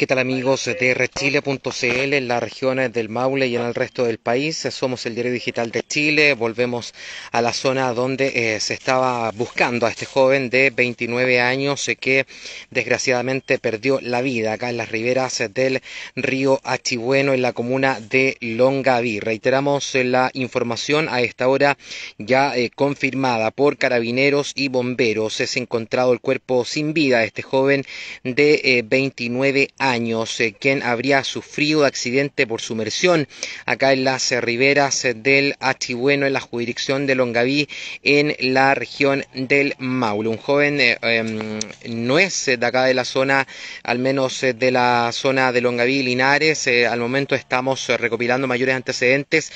¿Qué tal amigos de rchile.cl en las regiones del Maule y en el resto del país? Somos el Diario Digital de Chile. Volvemos a la zona donde eh, se estaba buscando a este joven de 29 años eh, que desgraciadamente perdió la vida acá en las riberas eh, del río Achibueno en la comuna de Longaví. Reiteramos la información a esta hora ya confirmada por carabineros y bomberos. Es encontrado el cuerpo sin vida de este joven de 29 años años, quien habría sufrido accidente por sumersión acá en las riberas del Achibueno, en la jurisdicción de Longaví, en la región del Maule. Un joven no eh, es em, de acá de la zona, al menos eh, de la zona de Longaví, Linares, eh, al momento estamos recopilando mayores antecedentes,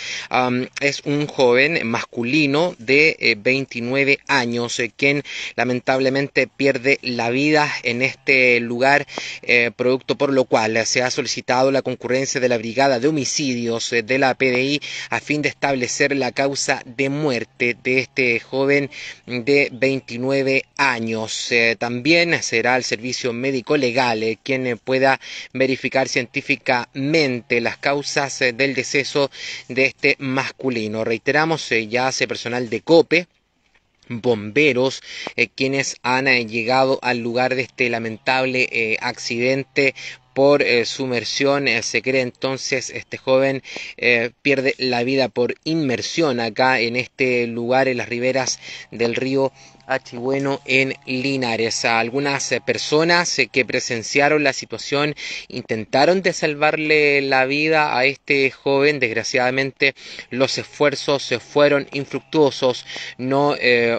es un joven masculino de 29 años, quien lamentablemente pierde la vida en este lugar, producto por lo cual eh, se ha solicitado la concurrencia de la Brigada de Homicidios eh, de la PDI a fin de establecer la causa de muerte de este joven de 29 años. Eh, también será el servicio médico legal quien pueda verificar científicamente las causas del deceso de este masculino. Reiteramos, ya hace personal de COPE bomberos eh, quienes han eh, llegado al lugar de este lamentable eh, accidente por sumersión se cree entonces este joven pierde la vida por inmersión acá en este lugar en las riberas del río bueno en Linares. Algunas eh, personas eh, que presenciaron la situación intentaron de salvarle la vida a este joven. Desgraciadamente los esfuerzos se eh, fueron infructuosos. No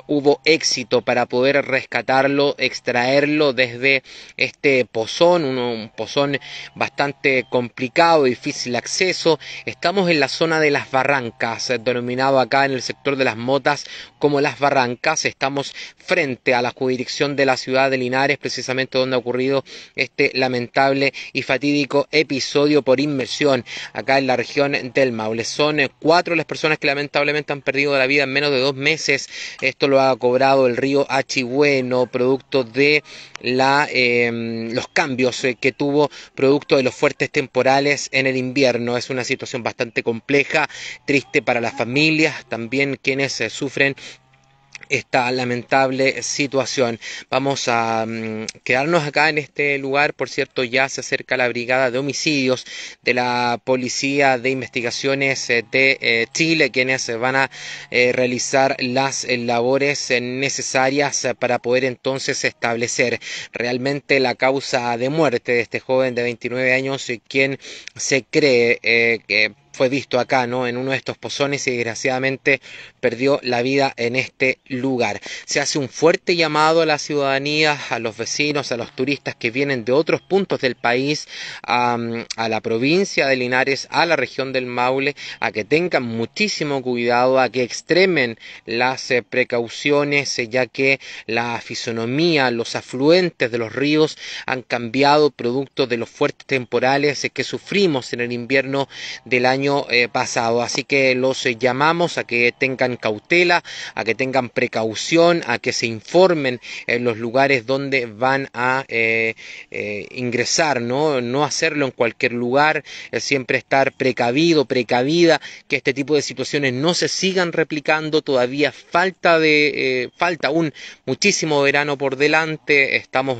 hubo éxito para poder rescatarlo, extraerlo desde este pozón, un, un pozón bastante complicado, difícil acceso. Estamos en la zona de las barrancas, denominado acá en el sector de las motas como las barrancas. Estamos frente a la jurisdicción de la ciudad de Linares, precisamente donde ha ocurrido este lamentable y fatídico episodio por inmersión acá en la región del Maule. Son eh, cuatro las personas que lamentablemente han perdido la vida en menos de dos meses. Esto lo ha cobrado el río Achigüeno, producto de em, los cambios eh, que tuvo producto de los fuertes temporales en el invierno. Es una situación bastante compleja, triste para las familias, también quienes eh, sufren esta lamentable situación. Vamos a mm, quedarnos acá en este lugar, por cierto, ya se acerca la brigada de homicidios de la Policía de Investigaciones eh, de eh, Chile, quienes van a eh, realizar las labores necesarias para poder entonces establecer realmente la causa de muerte de este joven de 29 años, quien se cree que fue visto acá, ¿no? En uno de estos pozones y desgraciadamente perdió la vida en este lugar. Se hace un fuerte llamado a la ciudadanía, a los vecinos, a los turistas que vienen de otros puntos del país, a, la provincia de Linares, a la región del Maule, a que tengan muchísimo cuidado, a que extremen las eh, precauciones, eh, ya que la fisonomía, los afluentes de los ríos han cambiado producto de los fuertes temporales eh, que sufrimos en el invierno del año eh, pasado. Así que los eh, llamamos a que tengan cautela, a que tengan precaución, a que se informen en los lugares donde van a eh, ingresar, ¿no? No hacerlo en cualquier lugar, siempre estar precavido, precavida, que este tipo de situaciones no se sigan replicando. Todavía falta de falta aún muchísimo verano por delante. Estamos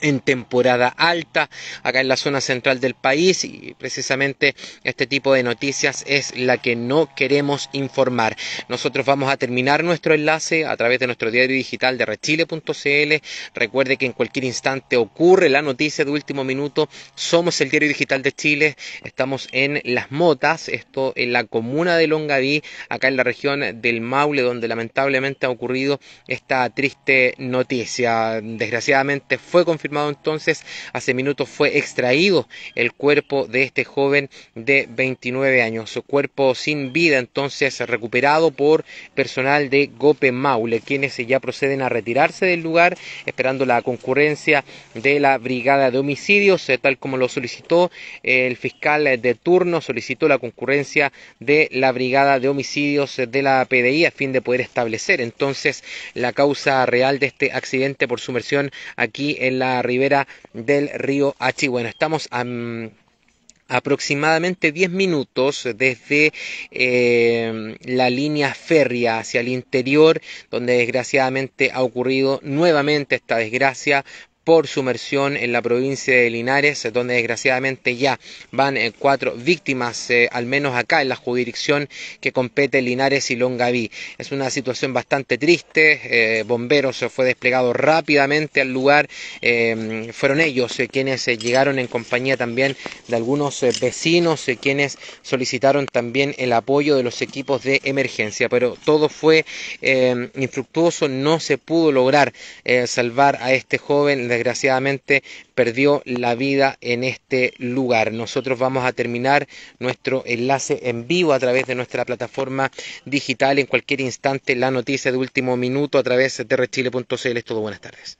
en temporada alta acá en la zona central del país y precisamente este tipo de noticias es la que no queremos informar. Nosotros vamos a terminar nuestro enlace a través de nuestro diario digital de rechile.cl. Recuerde que en cualquier instante ocurre la noticia de último minuto. Somos el diario digital de Chile. Estamos en Las Motas, esto en la comuna de Longaví, acá en la región del Maule, donde lamentablemente ha ocurrido esta triste noticia. Desgraciadamente fue confirmada entonces, hace minutos fue extraído el cuerpo de este joven de 29 años. Su cuerpo sin vida entonces recuperado por personal de Gope Maule, quienes ya proceden a retirarse del lugar esperando la concurrencia de la Brigada de Homicidios, eh, tal como lo solicitó eh, el fiscal de turno, solicitó la concurrencia de la Brigada de Homicidios eh, de la PDI a fin de poder establecer entonces la causa real de este accidente por sumersión aquí en la la ribera del río H. Bueno, estamos a mm, aproximadamente 10 minutos desde eh, la línea férrea hacia el interior, donde desgraciadamente ha ocurrido nuevamente esta desgracia por sumersión en la provincia de Linares, donde desgraciadamente ya van eh, cuatro víctimas, eh, al menos acá en la jurisdicción que compete Linares y Longaví. Es una situación bastante triste, eh, bomberos eh, fue desplegado rápidamente al lugar, fueron ellos quienes llegaron en compañía también de algunos vecinos, quienes solicitaron también el apoyo de los equipos de emergencia, pero todo fue infructuoso, no se pudo lograr salvar a este joven desgraciadamente perdió la vida en este lugar. Nosotros vamos a terminar nuestro enlace en vivo a través de nuestra plataforma digital en cualquier instante la noticia de último minuto a través de rechile.cl. Todo buenas tardes.